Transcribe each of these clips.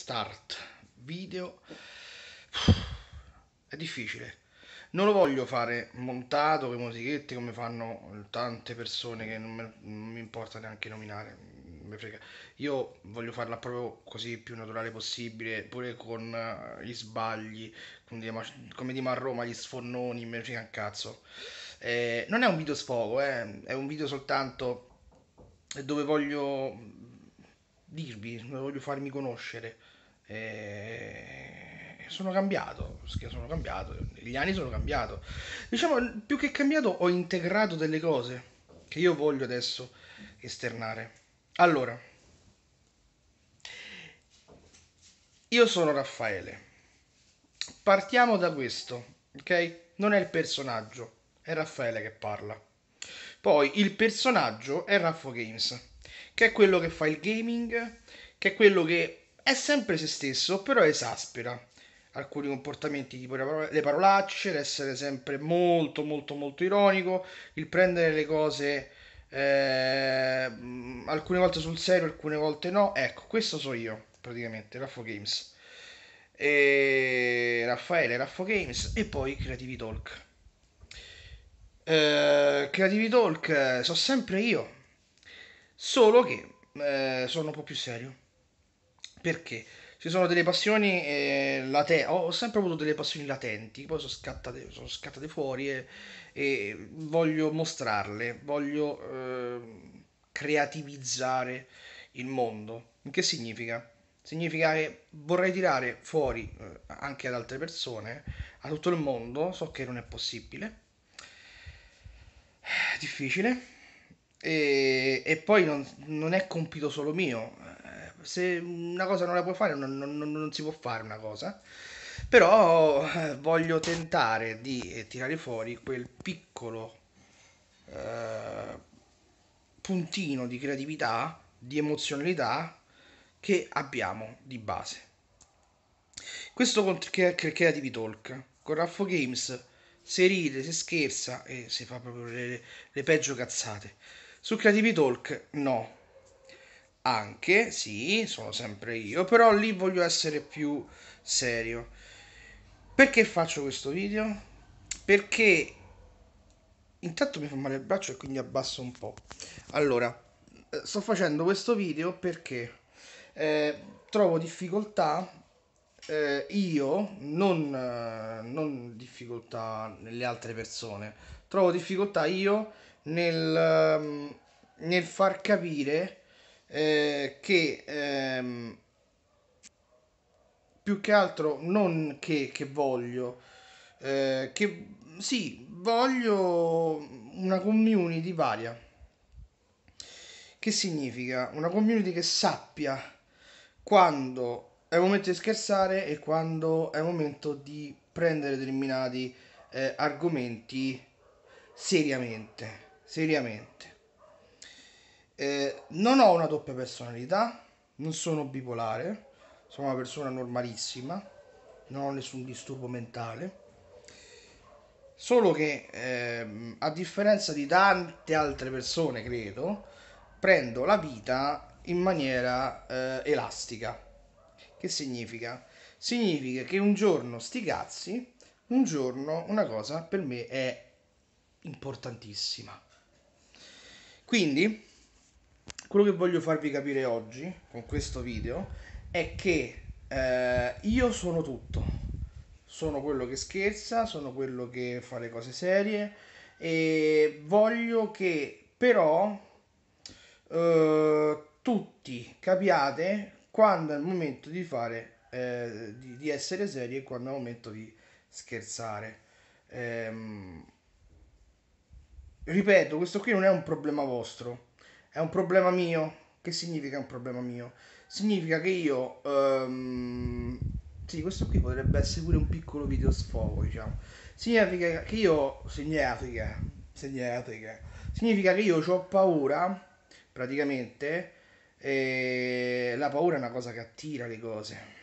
start video è difficile non lo voglio fare montato con musichette come fanno tante persone che non, me, non mi importa neanche nominare io voglio farla proprio così più naturale possibile pure con eh, gli sbagli come diciamo a Roma gli sfornoni me frega un cazzo eh, non è un video sfogo eh, è un video soltanto dove voglio dirvi dove voglio farmi conoscere e sono cambiato, sono cambiato, gli anni sono cambiato. Diciamo, più che cambiato ho integrato delle cose che io voglio adesso esternare. Allora, io sono Raffaele. Partiamo da questo, ok? Non è il personaggio, è Raffaele che parla. Poi il personaggio è Raffo Games, che è quello che fa il gaming, che è quello che è sempre se stesso, però esaspera alcuni comportamenti tipo le parolacce, l'essere sempre molto molto molto ironico, il prendere le cose eh, mm, alcune volte sul serio, alcune volte no. Ecco, questo so io praticamente, Raffo Games. E Raffaele, Raffo Games e poi Creativi Talk. Eh, Creativi Talk eh, so sempre io, solo che eh, sono un po' più serio perché? Ci sono delle passioni eh, late- ho sempre avuto delle passioni latenti, poi sono scattate, sono scattate fuori e, e, voglio mostrarle, voglio eh, creativizzare il mondo. Che significa? Significa che vorrei tirare fuori eh, anche ad altre persone, a tutto il mondo, so che non è possibile, è eh, difficile, e, e poi non, non è compito solo mio, se una cosa non la puoi fare, non, non, non si può fare una cosa. Però eh, voglio tentare di eh, tirare fuori quel piccolo eh, puntino di creatività, di emozionalità che abbiamo di base. Questo con Creative Talk, con Raffo Games se ride, se scherza e si fa proprio le, le peggio cazzate. Su Creative Talk no, anche, sì, sono sempre io, però lì voglio essere più serio. Perché faccio questo video? Perché intanto mi fa male il braccio e quindi abbasso un po'. Allora, eh, sto facendo questo video perché eh, trovo difficoltà eh, io, non, eh, non, difficoltà nelle altre persone, trovo difficoltà io nel, ehm, nel far capire eh, che ehm, più che altro non che, che voglio, eh, che sì, voglio una community varia. Che significa? Una community che sappia quando è il momento di scherzare e quando è il momento di prendere determinati eh, argomenti seriamente, seriamente. Eh, non ho una doppia personalità, non sono bipolare, sono una persona normalissima, non ho nessun disturbo mentale. Solo che ehm, a differenza di tante altre persone, credo, prendo la vita in maniera eh, elastica. Che significa? Significa che un giorno sti cazzi, un giorno una cosa per me è importantissima. Quindi quello che voglio farvi capire oggi con questo video è che eh, io sono tutto. Sono quello che scherza, sono quello che fa le cose serie e voglio che però eh, tutti capiate quando è il momento di fare eh, di, di, essere seri e quando è il momento di scherzare. Ehm, ripeto, questo qui non è un problema vostro è un problema mio? Che significa un problema mio? Significa che io... Um, sì, questo qui potrebbe essere pure un piccolo video sfogo, diciamo. Significa che io... Significa... Significa... Significa che io ho paura, praticamente, e la paura è una cosa che attira le cose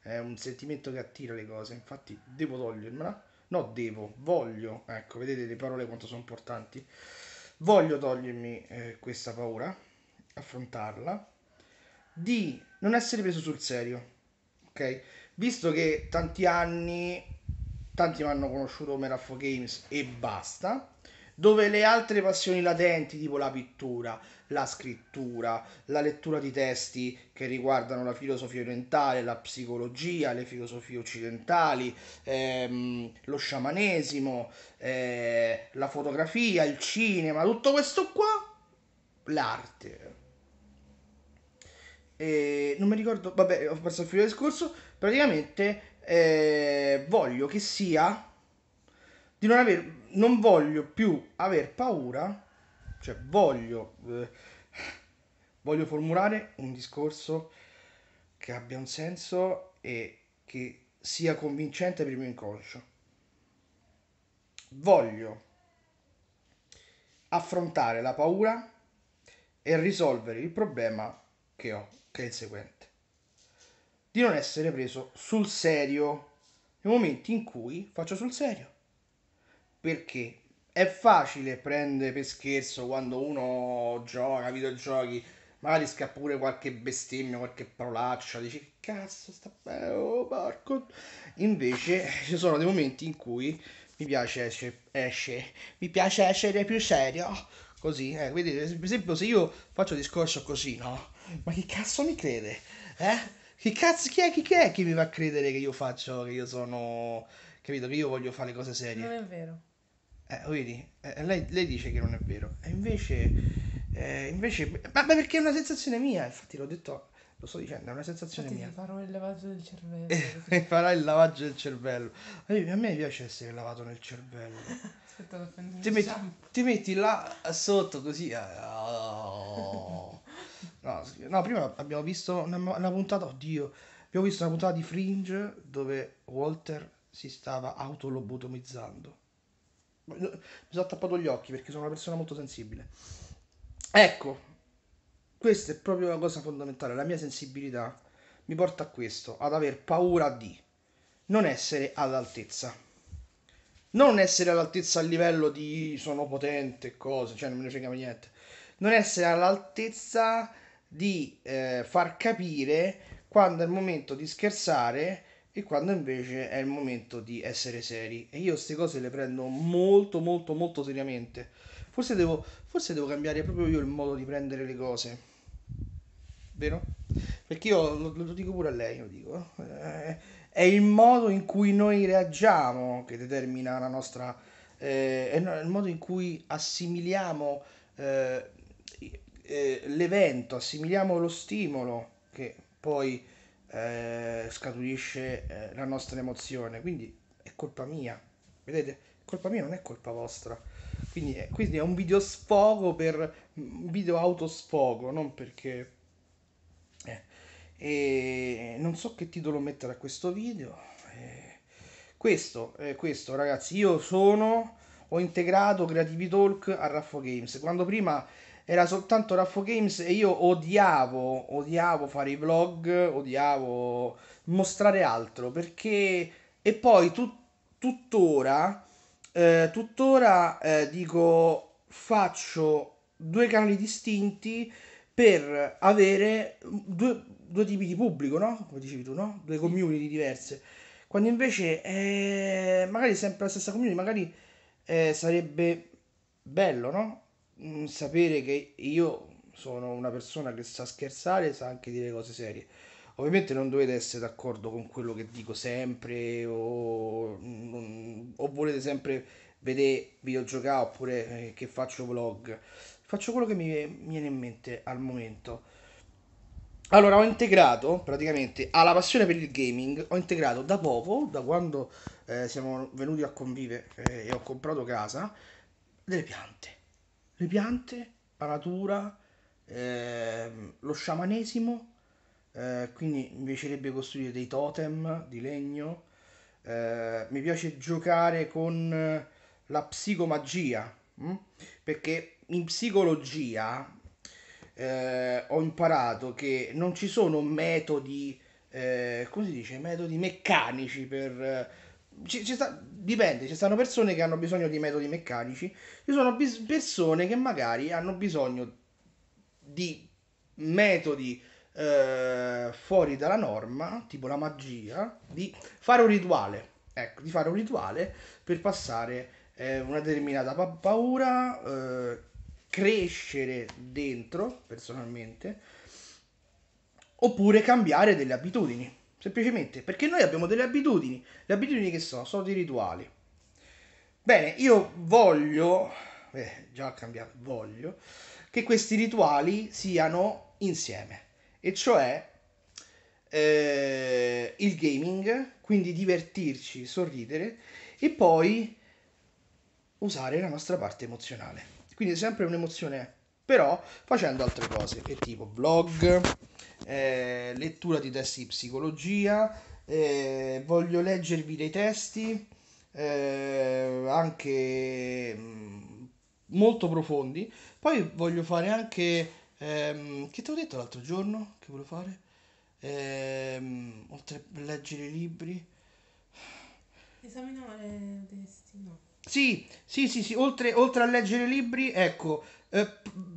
è un sentimento che attira le cose, infatti devo togliermela, no devo, voglio, ecco, vedete le parole quanto sono importanti voglio togliermi eh, questa paura, affrontarla, di non essere preso sul serio, ok? Visto che tanti anni, tanti mi hanno conosciuto come Raffo Games e basta, dove le altre passioni latenti, tipo la pittura, la scrittura, la lettura di testi che riguardano la filosofia orientale, la psicologia, le filosofie occidentali, ehm, lo sciamanesimo, eh, la fotografia, il cinema, tutto questo qua, l'arte. E non mi ricordo, vabbè, ho perso il filo discorso. Praticamente eh, voglio che sia di non aver, non voglio più aver paura, cioè voglio, eh, voglio formulare un discorso che abbia un senso e che sia convincente per il mio inconscio. Voglio affrontare la paura e risolvere il problema che ho, che è il seguente. Di non essere preso sul serio nei momenti in cui faccio sul serio perché è facile prendere per scherzo quando uno gioca videogiochi, magari scappa pure qualche bestemmia, qualche parolaccia, dici che cazzo sta bene, oh porco. Invece ci sono dei momenti in cui mi piace esce, esce, mi piace essere più serio, così, eh, vedete, per esempio se io faccio discorso così, no? Ma chi cazzo mi crede? Eh? Chi cazzo chi è, chi, chi è che mi fa credere che io faccio, che io sono capito? Che io voglio fare cose serie. Non è vero. Eh, oh, vedi, eh, lei, lei, dice che non è vero, e invece, eh, invece ma, ma, perché è una sensazione mia, infatti l'ho detto, lo sto dicendo, è una sensazione infatti mia. farò il lavaggio del cervello. E eh, farà il lavaggio del cervello. Eh, a me, piace essere lavato nel cervello. Aspetta, ti, metti, ti metti là eh, sotto così. Oh. no, no, prima abbiamo visto una, una puntata, oddio, abbiamo visto una puntata di Fringe dove Walter si stava autolobotomizzando. Mi sono tappato gli occhi perché sono una persona molto sensibile. Ecco, questa è proprio la cosa fondamentale. La mia sensibilità mi porta a questo, ad aver paura di non essere all'altezza. Non essere all'altezza a livello di sono potente e cose, cioè non me ne frega niente. Non essere all'altezza di eh, far capire quando è il momento di scherzare e quando invece è il momento di essere seri. E io queste cose le prendo molto molto molto seriamente. Forse devo, forse devo cambiare proprio io il modo di prendere le cose. Vero? Perché io lo, lo dico pure a lei, lo dico. Eh, è il modo in cui noi reagiamo che determina la nostra... Eh, è il modo in cui assimiliamo eh, eh, l'evento, assimiliamo lo stimolo che poi eh, scaturisce eh, la nostra emozione, quindi è colpa mia, vedete? Colpa mia non è colpa vostra. Quindi è, eh, quindi è un video sfogo per un video autosfogo, non perché... Eh. E non so che titolo mettere a questo video. Eh, questo, eh, questo ragazzi, io sono... Ho integrato Creative Talk a Raffo Games. Quando prima era soltanto Raffo Games e io odiavo, odiavo fare i vlog, odiavo mostrare altro perché... E poi tu, tuttora, eh, tuttora eh, dico faccio due canali distinti per avere due, due, tipi di pubblico, no? Come dicevi tu, no? Due community diverse. Quando invece eh, magari sempre la stessa community, magari eh, sarebbe bello, no? Mm, sapere che io sono una persona che sa scherzare e sa anche dire cose serie. Ovviamente non dovete essere d'accordo con quello che dico sempre o, non, mm, o volete sempre vedere videogiocare oppure eh, che faccio vlog. Faccio quello che mi, mi viene in mente al momento. Allora, ho integrato praticamente alla passione per il gaming, ho integrato da poco, da quando eh, siamo venuti a convivere eh, e ho comprato casa, delle piante le piante, la natura, eh, lo sciamanesimo, eh, quindi mi piacerebbe costruire dei totem di legno, eh, mi piace giocare con la psicomagia, mh? Mm? perché in psicologia eh, ho imparato che non ci sono metodi, eh, come si dice, metodi meccanici per ci, ci sta, dipende, ci stanno persone che hanno bisogno di metodi meccanici, ci sono bis- persone che magari hanno bisogno di metodi eh, fuori dalla norma, tipo la magia, di fare un rituale, ecco, di fare un rituale per passare eh, una determinata pa- paura, eh, crescere dentro personalmente, oppure cambiare delle abitudini semplicemente perché noi abbiamo delle abitudini, le abitudini che sono? Sono dei rituali. Bene, io voglio, eh, già ho cambiato, voglio che questi rituali siano insieme, e cioè eh, il gaming, quindi divertirci, sorridere e poi usare la nostra parte emozionale. Quindi sempre un'emozione però facendo altre cose, tipo vlog, eh, lettura di testi di psicologia, eh, voglio leggervi dei testi eh, anche mh, mm, molto profondi, poi voglio fare anche... Ehm, che ti ho detto l'altro giorno che volevo fare? Ehm, oltre a leggere i libri Esaminare eh, testi, no. Sì, sì, sì, sì. Oltre, oltre, a leggere libri, ecco, eh,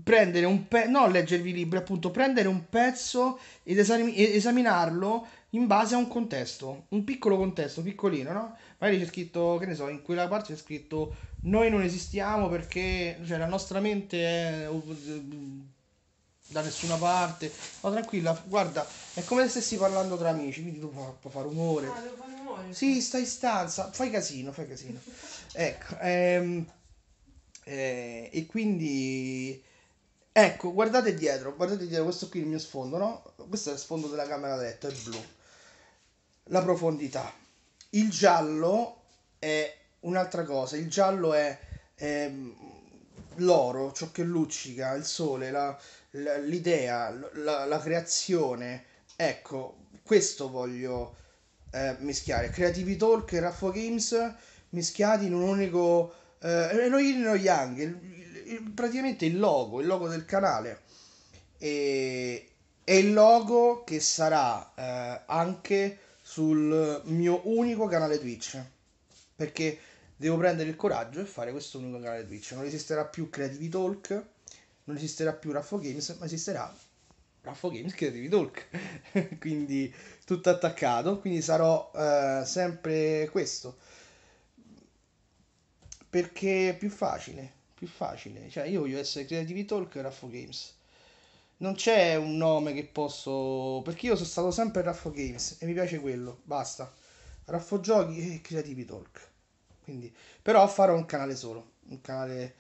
prendere un pezzo, no leggervi libri, appunto, prendere un pezzo ed esami- esaminarlo in base a un contesto, un piccolo contesto, piccolino, no? Magari c'è scritto, che ne so, in quella parte c'è scritto noi non esistiamo perché, cioè, la nostra mente è da nessuna parte. Ma no, tranquilla, guarda, è come se stessi parlando tra amici, quindi tu puoi, fare rumore. Ah, devo fare rumore? Sì, stai in stanza, fai casino, fai casino. ecco, ehm, eh, e quindi... Ecco, guardate dietro, guardate dietro, questo qui è il mio sfondo, no? Questo è il sfondo della camera da letto, è blu. La profondità. Il giallo è un'altra cosa, il giallo è... è ehm, l'oro, ciò che luccica, il sole, la, la, l'idea, la, la, creazione. Ecco, questo voglio eh, mischiare. Creativity Talk e Raffo Games mischiati in un unico... Eh, no Yin e no Yang, il, il, praticamente il logo, il logo del canale. E, è il logo che sarà eh, anche sul mio unico canale Twitch. Perché devo prendere il coraggio e fare questo unico canale Twitch. Non esisterà più Creative Talk, non esisterà più Raffo Games, ma esisterà Raffo Games Creative Talk. quindi tutto attaccato, quindi sarò eh, sempre questo. Perché è più facile, più facile. Cioè io voglio essere Creative Talk e Raffo Games. Non c'è un nome che posso... Perché io sono stato sempre Raffo Games e mi piace quello, basta. Raffo Giochi e Creative Talk quindi, però farò un canale solo, un canale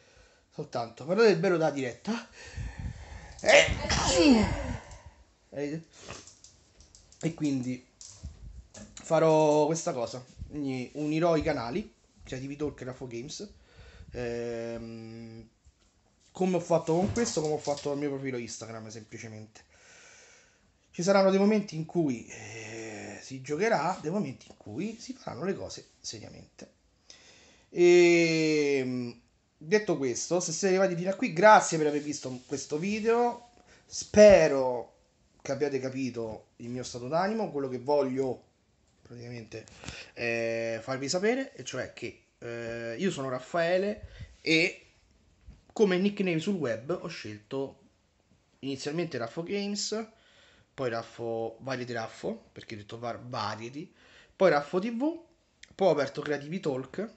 soltanto. guardate il bello da diretta. E, eh! eh! e quindi farò questa cosa. Quindi unirò i canali, cioè TV Talk e Raffo Games. Ehm, come ho fatto con questo, come ho fatto il mio profilo Instagram semplicemente. Ci saranno dei momenti in cui eh, si giocherà, dei momenti in cui si faranno le cose seriamente. E ehm, detto questo, se siete arrivati fino a qui, grazie per aver visto questo video. Spero che abbiate capito il mio stato d'animo, quello che voglio praticamente eh, farvi sapere, e cioè che eh, io sono Raffaele e come nickname sul web ho scelto inizialmente Raffo Games, poi Raffo Variety Raffo, perché ho detto Variety, poi Raffo TV, poi ho aperto Creativi Talk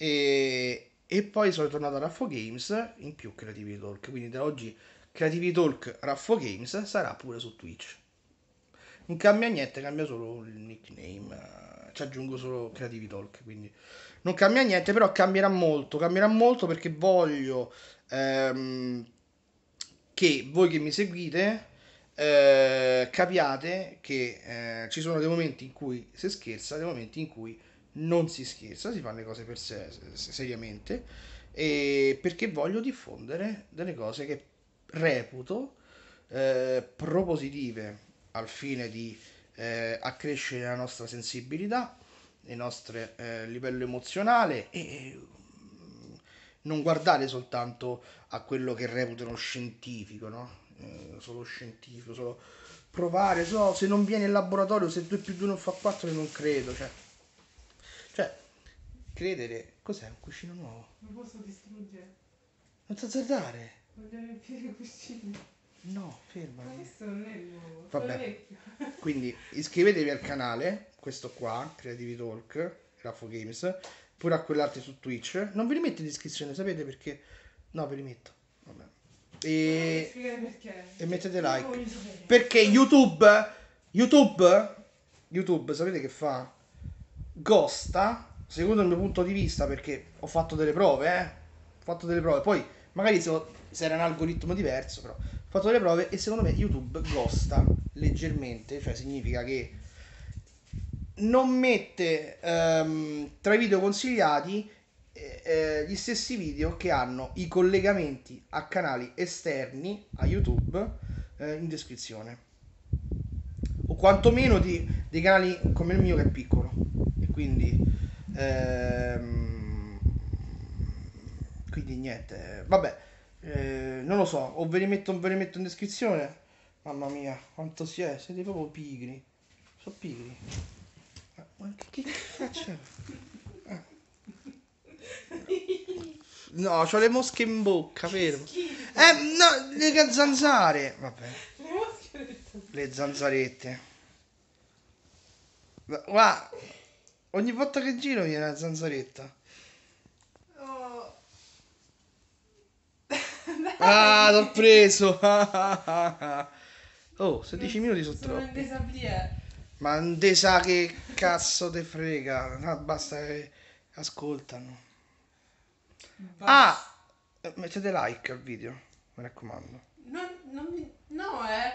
e, e poi sono tornato a Raffo Games in più Creativity Talk. Quindi da oggi Creativity Talk Raffo Games sarà pure su Twitch. Non cambia niente, cambia solo il nickname. Ci aggiungo solo Creativity Talk. Quindi non cambia niente, però cambierà molto. Cambierà molto perché voglio ehm, che voi che mi seguite eh, capiate che eh, ci sono dei momenti in cui si scherza, dei momenti in cui non si scherza, si fanno le cose per sé, seriamente, e perché voglio diffondere delle cose che reputo eh, propositive al fine di eh, accrescere la nostra sensibilità, il nostro eh, livello emozionale e non guardare soltanto a quello che reputano scientifico, no? Eh, solo scientifico, solo provare, so, se non viene in laboratorio, se 2 più 2 non fa 4 non credo, cioè credere. Cos'è un cuscino nuovo? Non posso distruggere. Non so azzardare. Voglio riempire il cuscino. No, ferma. Ma questo non è nuovo. Vabbè. Quindi iscrivetevi al canale, questo qua, Creative Talk, Raffo Games, pure a quell'arte su Twitch. Non vi rimetto in descrizione, sapete perché? No, ve li metto. Vabbè. E, e mettete like. Perché YouTube, YouTube, YouTube, sapete che fa? Gosta secondo il mio punto di vista, perché ho fatto delle prove, eh? ho fatto delle prove, poi magari se, se era un algoritmo diverso, però ho fatto delle prove e secondo me YouTube gosta leggermente, cioè significa che non mette ehm, tra i video consigliati eh, eh, gli stessi video che hanno i collegamenti a canali esterni a YouTube eh, in descrizione o quantomeno di, dei canali come il mio che è piccolo e quindi Ehm, quindi niente, vabbè, eh, non lo so, o ve li metto ve li metto in descrizione. Mamma mia, quanto si è, siete proprio pigri. Sono pigri. Eh, ma, che, che Ah. No, ho le mosche in bocca, vero? Eh, no, le zanzare. Vabbè. Le, le zanzarette. Guarda, Ogni volta che giro viene la zanzaretta. Oh. ah, l'ho preso. oh, 16 non, minuti sono, sono troppi. Ma non te sa che cazzo te frega. No, ah, basta che ascoltano. Basta. Ah, mettete like al video, mi raccomando. Non, non mi... No, eh.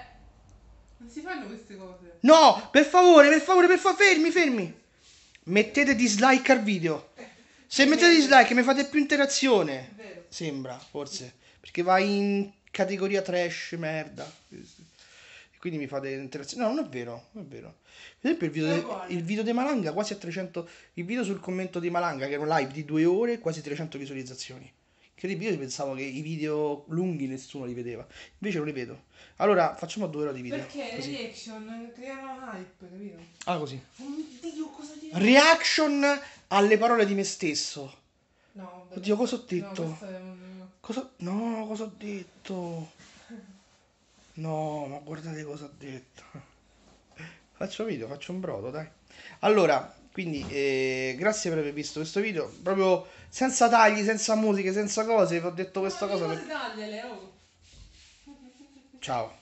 Non si fanno queste cose. No, per favore, per favore, per favore, fermi, fermi mettete dislike al video. Se mettete dislike mi fate più interazione. Sembra, forse. Perché va in categoria trash, merda. Quindi mi fate interazione. No, non è vero, non è vero. Per esempio il video, de, il video di Malanga quasi a 300... Il video sul commento di Malanga, che era un live di due ore, quasi 300 visualizzazioni. Incredibile, io pensavo che i video lunghi nessuno li vedeva, invece non li vedo. Allora, facciamo due ore di video. Perché così. reaction creano hype, capito? Ah, così. Oh cosa ti Reaction alle parole di me stesso. No, vabbè. Oddio, cosa ho detto? No, un... cosa... no cosa ho detto? No, ma guardate cosa ho detto. Faccio video, faccio un brodo, dai. Allora, quindi eh, grazie per aver visto questo video, proprio senza tagli, senza musiche, senza cose, vi ho detto questa cosa. Per... Tagliele, oh. Ciao.